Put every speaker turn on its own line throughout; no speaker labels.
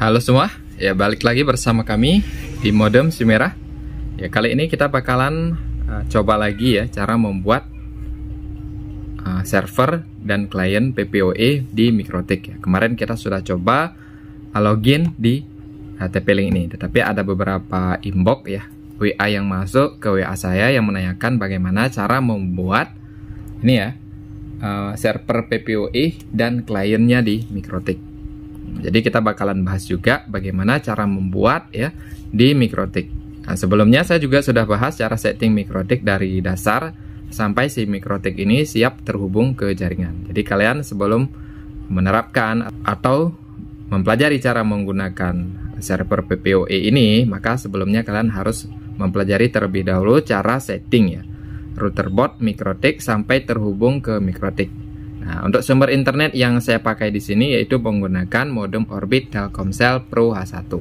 Halo semua, ya balik lagi bersama kami di Modem Si Merah. Ya kali ini kita bakalan uh, coba lagi ya cara membuat uh, server dan klien PPOE di Mikrotik. Ya, kemarin kita sudah coba login di eh, TP-Link ini, tetapi ada beberapa inbox ya WA yang masuk ke WA saya yang menanyakan bagaimana cara membuat ini ya uh, server PPOE dan kliennya di Mikrotik. Jadi kita bakalan bahas juga bagaimana cara membuat ya di mikrotik. Nah, sebelumnya saya juga sudah bahas cara setting mikrotik dari dasar sampai si mikrotik ini siap terhubung ke jaringan. Jadi kalian sebelum menerapkan atau mempelajari cara menggunakan server PPOE ini, maka sebelumnya kalian harus mempelajari terlebih dahulu cara setting ya router bot mikrotik sampai terhubung ke mikrotik. Nah, untuk sumber internet yang saya pakai di sini yaitu menggunakan modem Orbit Telkomsel Pro H1.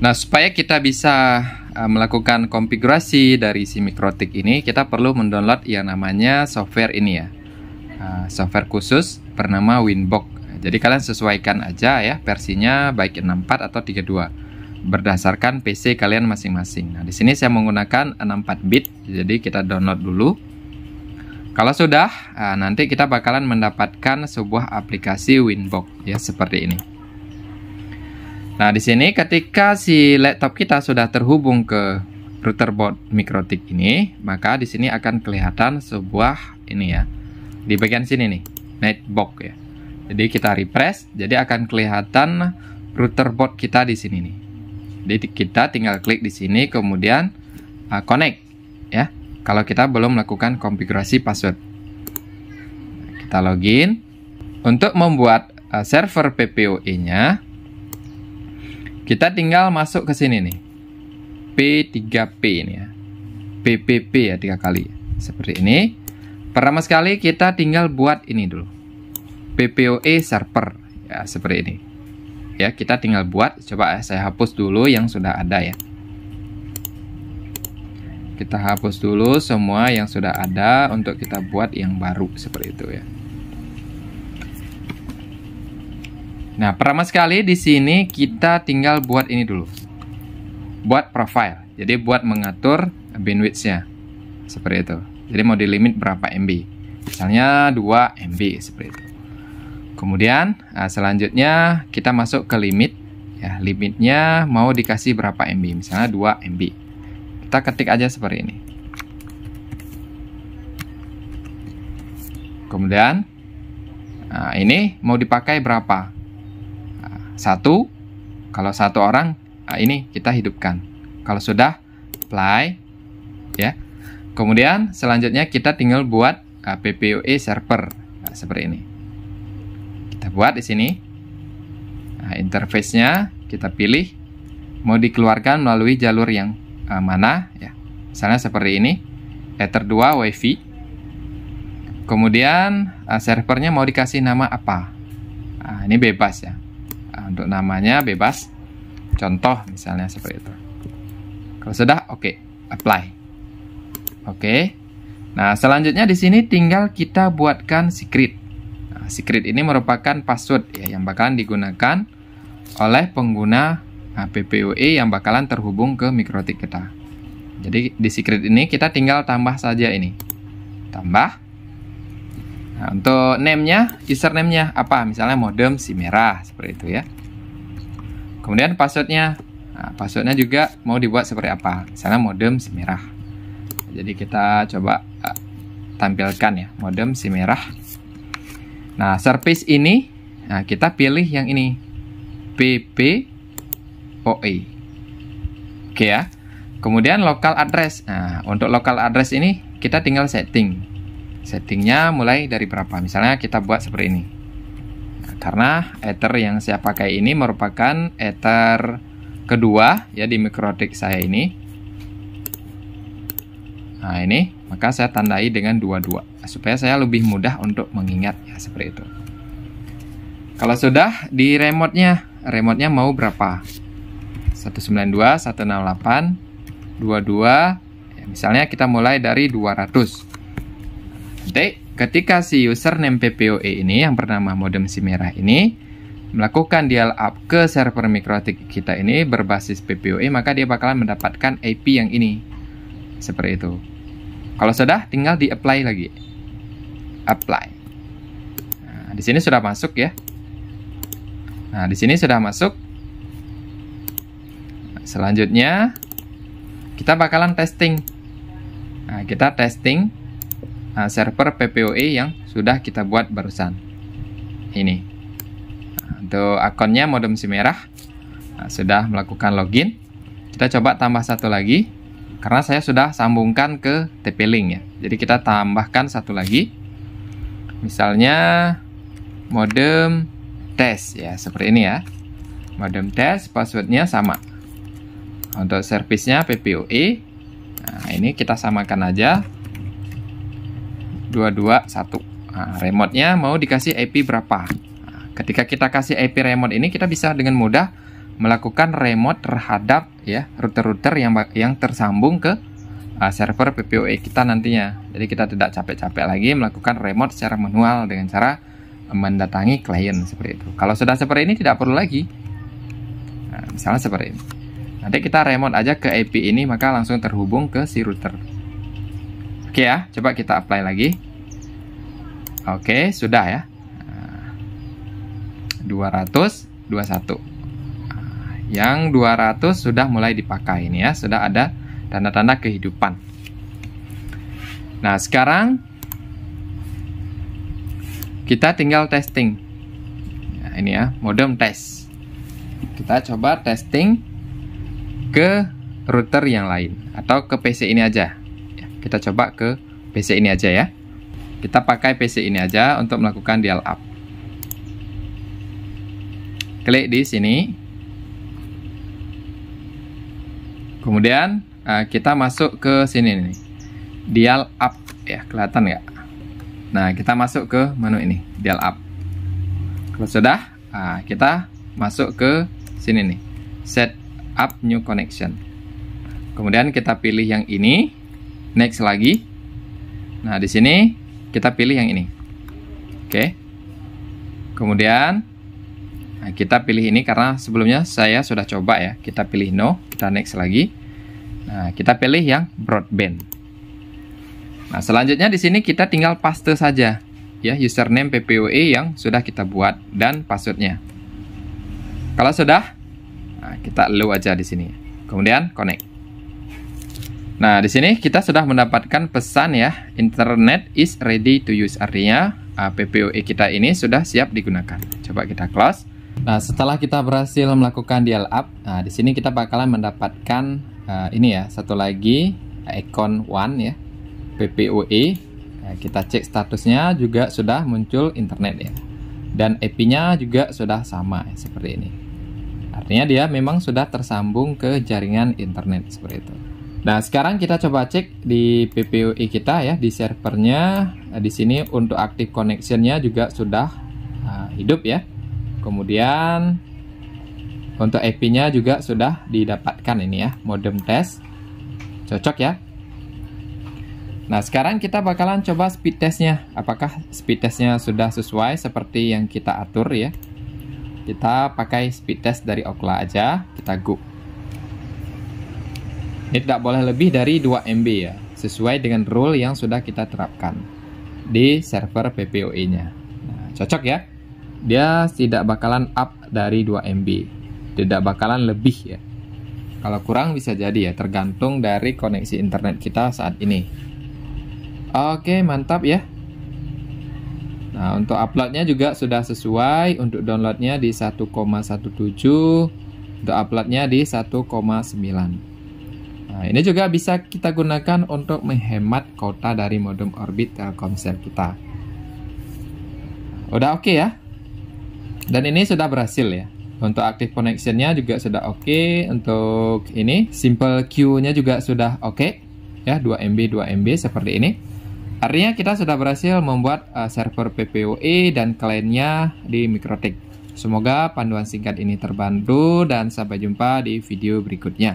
Nah, supaya kita bisa eh, melakukan konfigurasi dari si Mikrotik ini, kita perlu mendownload yang namanya software ini ya. Eh, software khusus bernama Winbox. Jadi kalian sesuaikan aja ya versinya baik 64 atau 32 berdasarkan PC kalian masing-masing. Nah, di sini saya menggunakan 64 bit. Jadi kita download dulu kalau sudah, ah, nanti kita bakalan mendapatkan sebuah aplikasi Winbox ya seperti ini. Nah, di sini ketika si laptop kita sudah terhubung ke router board Mikrotik ini, maka di sini akan kelihatan sebuah ini ya. Di bagian sini nih, Netbox ya. Jadi kita refresh, jadi akan kelihatan router board kita di sini nih. Jadi kita tinggal klik di sini kemudian uh, connect ya kalau kita belum melakukan konfigurasi password. Kita login. Untuk membuat eh, server PPOE-nya, kita tinggal masuk ke sini nih. P3P ini ya. PPP ya tiga kali. Seperti ini. Pertama sekali kita tinggal buat ini dulu. PPOE server ya seperti ini. Ya, kita tinggal buat. Coba eh, saya hapus dulu yang sudah ada ya kita hapus dulu semua yang sudah ada untuk kita buat yang baru seperti itu ya. Nah, pertama sekali di sini kita tinggal buat ini dulu. Buat profile. Jadi buat mengatur bandwidth-nya. Seperti itu. Jadi mau di limit berapa MB. Misalnya 2 MB seperti itu. Kemudian ah, selanjutnya kita masuk ke limit ya limitnya mau dikasih berapa MB misalnya 2 MB kita ketik aja seperti ini kemudian nah ini mau dipakai berapa nah, satu kalau satu orang nah ini kita hidupkan kalau sudah apply ya kemudian selanjutnya kita tinggal buat nah, PPUE server nah, seperti ini kita buat di sini nah, interface-nya kita pilih mau dikeluarkan melalui jalur yang uh, mana ya. Misalnya seperti ini, letter 2 wifi. Kemudian uh, servernya mau dikasih nama apa? Nah, ini bebas ya. Nah, untuk namanya bebas. Contoh misalnya seperti itu. Kalau sudah oke, okay. apply. Oke. Okay. Nah, selanjutnya di sini tinggal kita buatkan secret. Nah, secret ini merupakan password ya yang bakalan digunakan oleh pengguna PPUE yang bakalan terhubung ke mikrotik kita. Jadi di secret ini kita tinggal tambah saja ini. Tambah. Nah, untuk name-nya, username-nya apa? Misalnya modem si merah seperti itu ya. Kemudian password-nya. nah, password-nya juga mau dibuat seperti apa? Misalnya modem si merah. Jadi kita coba uh, tampilkan ya modem si merah. Nah, service ini nah, kita pilih yang ini PP OE. Oke ya. Kemudian local address. Nah, untuk local address ini kita tinggal setting. Settingnya mulai dari berapa? Misalnya kita buat seperti ini. Nah, karena ether yang saya pakai ini merupakan ether kedua ya di mikrotik saya ini. Nah, ini maka saya tandai dengan dua-dua supaya saya lebih mudah untuk mengingat ya seperti itu. Kalau sudah di remote-nya, remote-nya mau berapa? 192, 168, 22. Ya, misalnya kita mulai dari 200. Nanti ketika si username PPOE ini yang bernama modem si merah ini melakukan dial up ke server mikrotik kita ini berbasis PPOE maka dia bakalan mendapatkan IP yang ini. Seperti itu. Kalau sudah tinggal di apply lagi. Apply. Nah, di sini sudah masuk ya. Nah, di sini sudah masuk selanjutnya kita bakalan testing. Nah, kita testing uh, server PPOE yang sudah kita buat barusan. Ini. untuk akunnya modem si merah nah, sudah melakukan login. Kita coba tambah satu lagi karena saya sudah sambungkan ke TP-Link ya. Jadi kita tambahkan satu lagi. Misalnya modem test ya seperti ini ya. Modem test passwordnya sama. Untuk servisnya PPOE. Nah, ini kita samakan aja. 221. Nah, remote-nya mau dikasih IP berapa? Nah, ketika kita kasih IP remote ini kita bisa dengan mudah melakukan remote terhadap ya router-router yang yang tersambung ke uh, server PPOE kita nantinya. Jadi kita tidak capek-capek lagi melakukan remote secara manual dengan cara mendatangi klien seperti itu. Kalau sudah seperti ini tidak perlu lagi. Nah, misalnya seperti ini. Nanti kita remote aja ke IP ini maka langsung terhubung ke si router. Oke ya, coba kita apply lagi. Oke, sudah ya. 221. Yang 200 sudah mulai dipakai ini ya, sudah ada tanda-tanda kehidupan. Nah, sekarang kita tinggal testing. Nah, ini ya, modem test. Kita coba testing ke router yang lain atau ke PC ini aja. Ya, kita coba ke PC ini aja ya. Kita pakai PC ini aja untuk melakukan dial up. Klik di sini. Kemudian eh, kita masuk ke sini nih. Dial up ya, kelihatan ya Nah, kita masuk ke menu ini, dial up. Kalau sudah, ah, kita masuk ke sini nih. Set up new connection. Kemudian kita pilih yang ini, next lagi. Nah, di sini kita pilih yang ini. Oke. Kemudian nah kita pilih ini karena sebelumnya saya sudah coba ya. Kita pilih no, kita next lagi. Nah, kita pilih yang broadband. Nah, selanjutnya di sini kita tinggal paste saja ya username PPOE yang sudah kita buat dan passwordnya. Kalau sudah, Nah, kita low aja di sini. Kemudian connect. Nah, di sini kita sudah mendapatkan pesan ya, internet is ready to use. Artinya, uh, ppoe kita ini sudah siap digunakan. Coba kita close. Nah, setelah kita berhasil melakukan dial up, nah di sini kita bakalan mendapatkan uh, ini ya, satu lagi uh, icon one ya, PPOE. Nah, kita cek statusnya juga sudah muncul internet ya. Dan IP-nya juga sudah sama ya, seperti ini. Artinya dia memang sudah tersambung ke jaringan internet seperti itu. Nah, sekarang kita coba cek di PPUI kita ya, di servernya. Nah, di sini untuk aktif connectionnya juga sudah uh, hidup ya. Kemudian untuk IP-nya juga sudah didapatkan ini ya, modem test. Cocok ya. Nah, sekarang kita bakalan coba speed testnya. Apakah speed testnya sudah sesuai seperti yang kita atur ya. Kita pakai speed test dari Okla aja, kita go. Ini tidak boleh lebih dari 2 MB ya, sesuai dengan rule yang sudah kita terapkan di server PPOE-nya. Nah, cocok ya. Dia tidak bakalan up dari 2 MB. Tidak bakalan lebih ya. Kalau kurang bisa jadi ya, tergantung dari koneksi internet kita saat ini. Oke, mantap ya. Nah, untuk uploadnya juga sudah sesuai. Untuk downloadnya di 1,17, untuk uploadnya di 1,9. Nah, ini juga bisa kita gunakan untuk menghemat kota dari modem Orbit Telkomsel kita. Udah oke okay ya. Dan ini sudah berhasil ya. Untuk aktif connectionnya juga sudah oke. Okay. Untuk ini simple queue-nya juga sudah oke. Okay. Ya, 2 MB 2 MB seperti ini. Artinya kita sudah berhasil membuat uh, server PPOE dan kliennya di Mikrotik. Semoga panduan singkat ini terbantu dan sampai jumpa di video berikutnya.